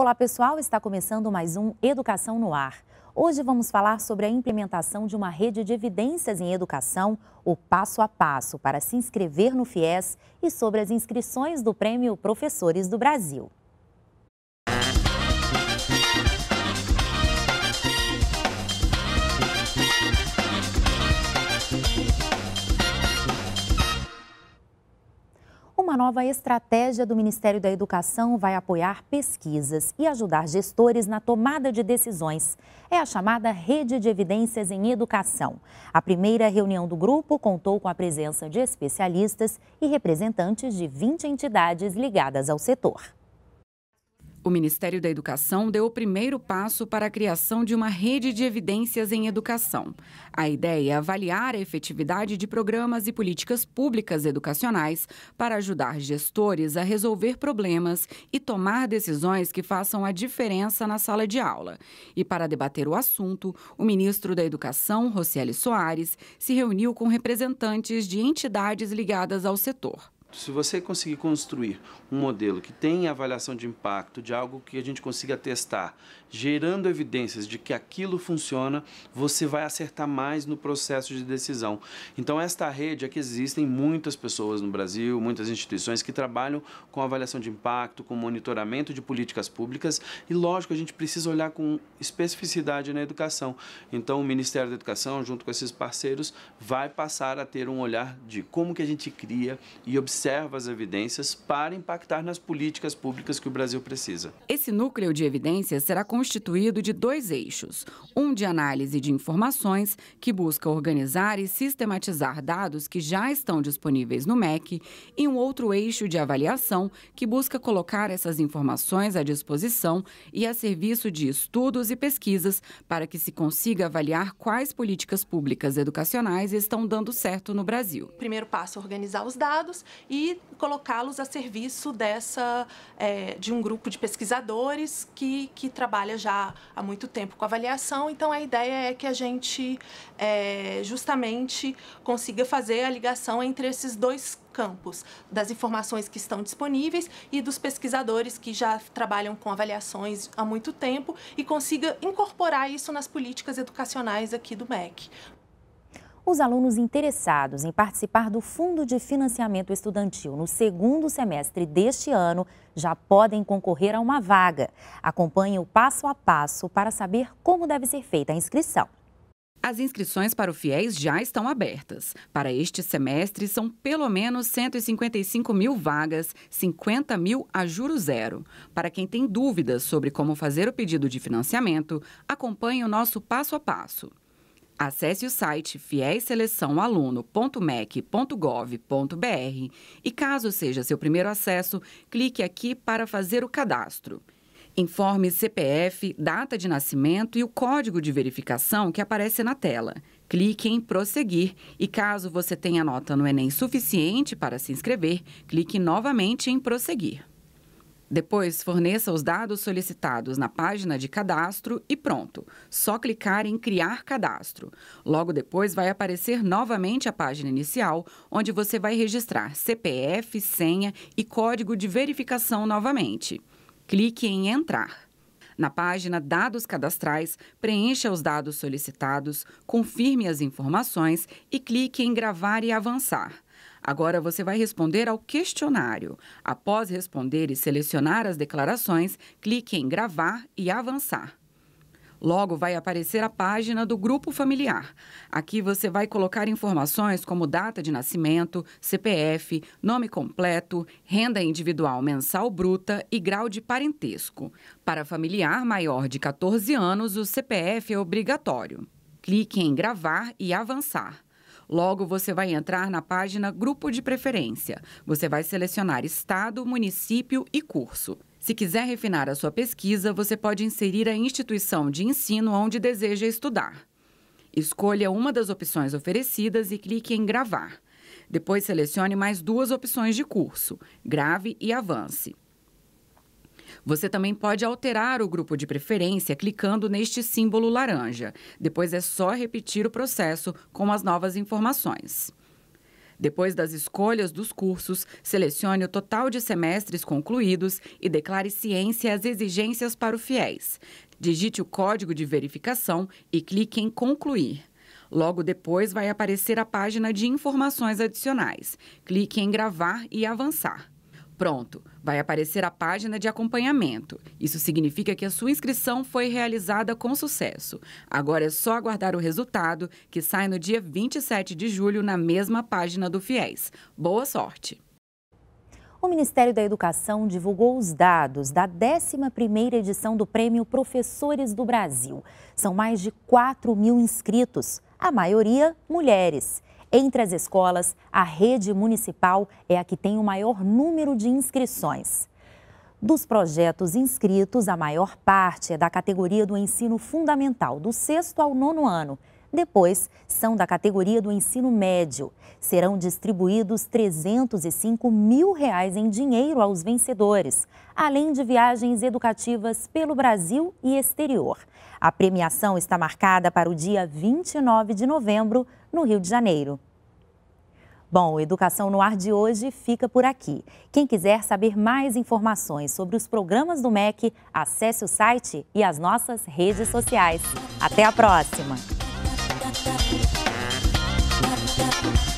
Olá, pessoal, está começando mais um Educação no Ar. Hoje vamos falar sobre a implementação de uma rede de evidências em educação, o passo a passo para se inscrever no FIES e sobre as inscrições do Prêmio Professores do Brasil. uma nova estratégia do Ministério da Educação vai apoiar pesquisas e ajudar gestores na tomada de decisões. É a chamada Rede de Evidências em Educação. A primeira reunião do grupo contou com a presença de especialistas e representantes de 20 entidades ligadas ao setor. O Ministério da Educação deu o primeiro passo para a criação de uma rede de evidências em educação. A ideia é avaliar a efetividade de programas e políticas públicas educacionais para ajudar gestores a resolver problemas e tomar decisões que façam a diferença na sala de aula. E para debater o assunto, o ministro da Educação, Rocieli Soares, se reuniu com representantes de entidades ligadas ao setor se você conseguir construir um modelo que tenha avaliação de impacto, de algo que a gente consiga testar, gerando evidências de que aquilo funciona, você vai acertar mais no processo de decisão. Então, esta rede é que existem muitas pessoas no Brasil, muitas instituições que trabalham com avaliação de impacto, com monitoramento de políticas públicas e, lógico, a gente precisa olhar com especificidade na educação. Então, o Ministério da Educação, junto com esses parceiros, vai passar a ter um olhar de como que a gente cria e observa observa as evidências para impactar nas políticas públicas que o Brasil precisa. Esse núcleo de evidências será constituído de dois eixos: um de análise de informações, que busca organizar e sistematizar dados que já estão disponíveis no MEC, e um outro eixo de avaliação, que busca colocar essas informações à disposição e a serviço de estudos e pesquisas para que se consiga avaliar quais políticas públicas educacionais estão dando certo no Brasil. Primeiro passo, organizar os dados e colocá-los a serviço dessa é, de um grupo de pesquisadores que, que trabalha já há muito tempo com avaliação. Então, a ideia é que a gente é, justamente consiga fazer a ligação entre esses dois campos, das informações que estão disponíveis e dos pesquisadores que já trabalham com avaliações há muito tempo e consiga incorporar isso nas políticas educacionais aqui do MEC. Os alunos interessados em participar do Fundo de Financiamento Estudantil no segundo semestre deste ano já podem concorrer a uma vaga. Acompanhe o passo a passo para saber como deve ser feita a inscrição. As inscrições para o FIES já estão abertas. Para este semestre, são pelo menos 155 mil vagas, 50 mil a juro zero. Para quem tem dúvidas sobre como fazer o pedido de financiamento, acompanhe o nosso passo a passo. Acesse o site fieseleçãoaluno.mec.gov.br e, caso seja seu primeiro acesso, clique aqui para fazer o cadastro. Informe CPF, data de nascimento e o código de verificação que aparece na tela. Clique em Prosseguir e, caso você tenha nota no Enem suficiente para se inscrever, clique novamente em Prosseguir. Depois, forneça os dados solicitados na página de cadastro e pronto. Só clicar em Criar cadastro. Logo depois, vai aparecer novamente a página inicial, onde você vai registrar CPF, senha e código de verificação novamente. Clique em Entrar. Na página Dados Cadastrais, preencha os dados solicitados, confirme as informações e clique em Gravar e Avançar. Agora você vai responder ao questionário. Após responder e selecionar as declarações, clique em gravar e avançar. Logo vai aparecer a página do grupo familiar. Aqui você vai colocar informações como data de nascimento, CPF, nome completo, renda individual mensal bruta e grau de parentesco. Para familiar maior de 14 anos, o CPF é obrigatório. Clique em gravar e avançar. Logo, você vai entrar na página Grupo de Preferência. Você vai selecionar estado, município e curso. Se quiser refinar a sua pesquisa, você pode inserir a instituição de ensino onde deseja estudar. Escolha uma das opções oferecidas e clique em Gravar. Depois selecione mais duas opções de curso, Grave e Avance. Você também pode alterar o grupo de preferência clicando neste símbolo laranja. Depois é só repetir o processo com as novas informações. Depois das escolhas dos cursos, selecione o total de semestres concluídos e declare ciência as exigências para o FIES. Digite o código de verificação e clique em Concluir. Logo depois vai aparecer a página de informações adicionais. Clique em Gravar e Avançar. Pronto, vai aparecer a página de acompanhamento. Isso significa que a sua inscrição foi realizada com sucesso. Agora é só aguardar o resultado, que sai no dia 27 de julho na mesma página do FIES. Boa sorte! O Ministério da Educação divulgou os dados da 11ª edição do Prêmio Professores do Brasil. São mais de 4 mil inscritos, a maioria mulheres. Entre as escolas, a rede municipal é a que tem o maior número de inscrições. Dos projetos inscritos, a maior parte é da categoria do ensino fundamental, do sexto ao nono ano, depois, são da categoria do ensino médio. Serão distribuídos 305 mil reais em dinheiro aos vencedores, além de viagens educativas pelo Brasil e exterior. A premiação está marcada para o dia 29 de novembro, no Rio de Janeiro. Bom, Educação no Ar de hoje fica por aqui. Quem quiser saber mais informações sobre os programas do MEC, acesse o site e as nossas redes sociais. Até a próxima! Thank you.